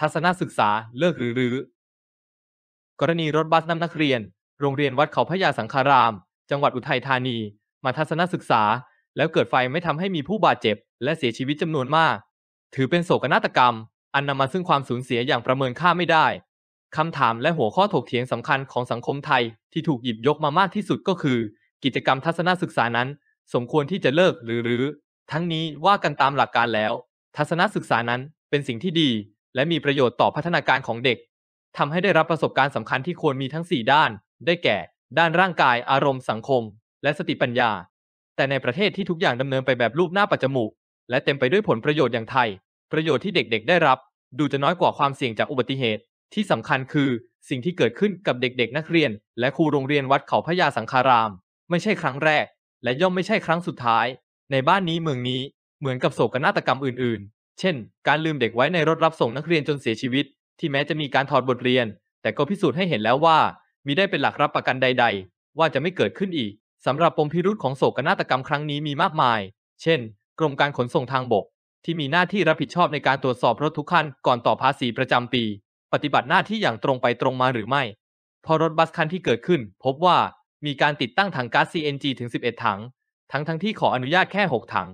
ทัศนศึกษาเลิกหรือรือ กรณีรถบัสนำนักเรียน โรงเรียนวัดเขาพระยาสังคาราม จังหวัดอุทัยธานี มาทัศนศึกษา แล้วเกิดไฟไม่ทำให้มีผู้บาดเจ็บ และเสียชีวิตจำนวนมาก ถือเป็นโศกนาฏกรรม อันนำมาซึ่งความสูญเสียอย่างประเมินค่าไม่ได้คำถามและหัวข้อถกเถียงสำคัญของสังคมไทย ที่ถูกหยิบยกมามากที่สุดก็คือ กิจกรรมทัศนศึกษานั้น สมควรที่จะเลิกหรือรือทั้งนี้ว่ากันตามหลักการแล้ว ทัศนศึกษานั้นเป็นสิ่งที่ดีและมีประโยชน์ต่อพัฒนาการของเด็ก ทำให้ได้รับประสบการณ์สำคัญที่ควรมีทั้ง 4 ด้าน ได้แก่ ด้านร่างกาย อารมณ์ สังคม และสติปัญญา แต่ในประเทศที่ทุกอย่างดำเนินไปแบบรูปหน้าปัจจมูกและเต็มไปด้วยผลประโยชน์อย่างไทย ประโยชน์ที่เด็กๆได้รับ ดูจะน้อยกว่าความเสี่ยงจากอุบัติเหตุ ที่สำคัญคือ สิ่งที่เกิดขึ้นกับเด็กๆ นักเรียน และครูโรงเรียนวัดเขาพระยาสังคาราม ไม่ใช่ครั้งแรก และย่อมไม่ใช่ครั้งสุดท้าย ในบ้านนี้เมืองนี้ เหมือนกับโศกนาฏกรรมอื่นๆเช่น การลืมเด็กไว้ในรถรับส่งนักเรียนจนเสียชีวิต ที่แม้จะมีการถอดบทเรียน แต่ก็พิสูจน์ให้เห็นแล้วว่ามีได้เป็นหลักรับประกันใดๆ ว่าจะไม่เกิดขึ้นอีกสำหรับปมพิรุธของโศกนาฏกรรมครั้งนี้มีมากมาย เช่น กรมการขนส่งทางบก ที่มีหน้าที่รับผิดชอบในการตรวจสอบรถทุกคันก่อนต่อภาษีประจำปี ปฏิบัติหน้าที่อย่างตรงไปตรงมาหรือไม่ พอรถบัสคันที่เกิดขึ้นพบว่ามีการติดตั้งถังก๊าซ CNG ถึง11ถังทั้งทั้งที่ขออนุญาตแค่6ถัง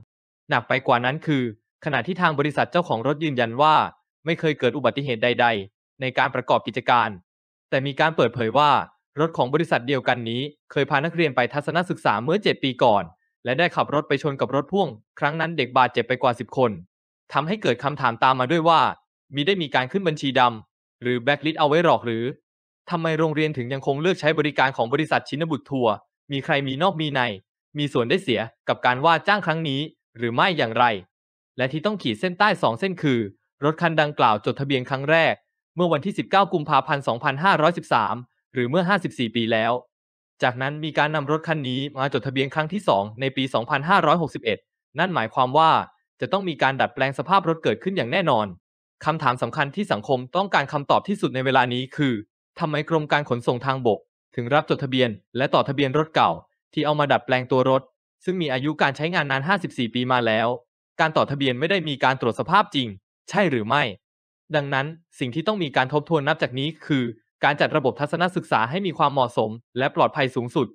หนักไปกว่านั้นคือขณะที่ทางบริษัทเจ้าของรถยืนยันว่า ไม่เคยเกิดอุบัติเหตุใดๆ ในการประกอบกิจการ แต่มีการเปิดเผยว่า รถของบริษัทเดียวกันนี้ เคยพานักเรียนไปทัศนศึกษาเมื่อ 7 ปีก่อน และได้ขับรถไปชนกับรถพ่วง ครั้งนั้นเด็กบาดเจ็บไปกว่า 10 คน ทำให้เกิดคำถามตามมาด้วยว่า มีได้มีการขึ้นบัญชีดำ หรือแบ็คลิสตเอาไว้หรอกหรือ ทำไมโรงเรียนถึงยังคงเลือกใช้บริการของบริษัทชินบุตรทัวร์ มีใครมีนอกมีใน มีส่วนได้เสียกับการว่าจ้างครั้งนี้หรือไม่อย่างไรและที่ต้องขีดเส้นใต้ 2 เส้นคือ รถคันดังกล่าวจดทะเบียนครั้งแรก เมื่อวันที่ 19 กุมภาพันธ์ 2513 หรือเมื่อ 54 ปีแล้ว จากนั้นมีการนำรถคันนี้มาจดทะเบียนครั้งที่ 2 ในปี 2561 นั่นหมายความว่า จะต้องมีการดัดแปลงสภาพรถเกิดขึ้นอย่างแน่นอน คำถามสำคัญที่สังคมต้องการคำตอบที่สุดในเวลานี้คือทำไมกรมการขนส่งทางบก ถึงรับจดทะเบียน และต่อทะเบียนรถเก่า ที่เอามาดัดแปลงตัวรถ ซึ่งมีอายุการใช้งานนาน 54 ปีมาแล้วการต่อทะเบียนไม่ได้มีการตรวจสภาพจริง ใช่หรือไม่ ดังนั้นสิ่งที่ต้องมีการทบทวนนับจากนี้คือ การจัดระบบทัศนศึกษาให้มีความเหมาะสม และปลอดภัยสูงสุด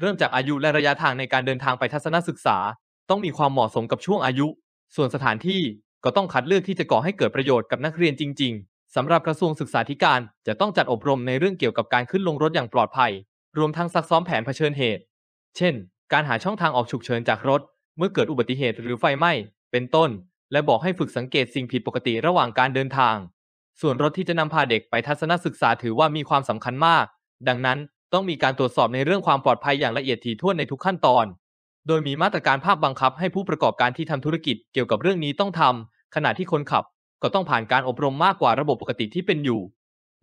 เริ่มจากอายุและระยะทางในการเดินทางไปทัศนศึกษา ต้องมีความเหมาะสมกับช่วงอายุ ส่วนสถานที่ก็ต้องคัดเลือกที่จะก่อให้เกิดประโยชน์กับนักเรียนจริง ๆสำหรับกระทรวงศึกษาธิการจะต้องจัดอบรมในเรื่องเกี่ยวกับการขึ้นลงรถอย่างปลอดภัย รวมทั้งซักซ้อมแผนเผชิญเหตุ เช่น การหาช่องทางออกฉุกเฉินจากรถ เมื่อเกิดอุบัติเหตุหรือไฟไหม้เป็นต้น และบอกให้ฝึกสังเกตสิ่งผิดปกติระหว่างการเดินทาง ส่วนรถที่จะนำพาเด็กไปทัศนศึกษาถือว่ามีความสำคัญมาก ดังนั้นต้องมีการตรวจสอบในเรื่องความปลอดภัยอย่างละเอียดถี่ถ้วนในทุกขั้นตอน โดยมีมาตรการภาคบังคับให้ผู้ประกอบการที่ทำธุรกิจเกี่ยวกับเรื่องนี้ต้องทำขณะที่คนขับก็ต้องผ่านการอบรมมากกว่าระบบปกติที่เป็นอยู่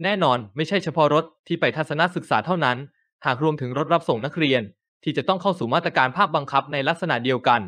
แน่นอนไม่ใช่เฉพาะรถที่ไปทัศนศึกษาเท่านั้น หากรวมถึงรถรับส่งนักเรียน ที่จะต้องเข้าสู่มาตรการภาคบังคับในลักษณะเดียวกัน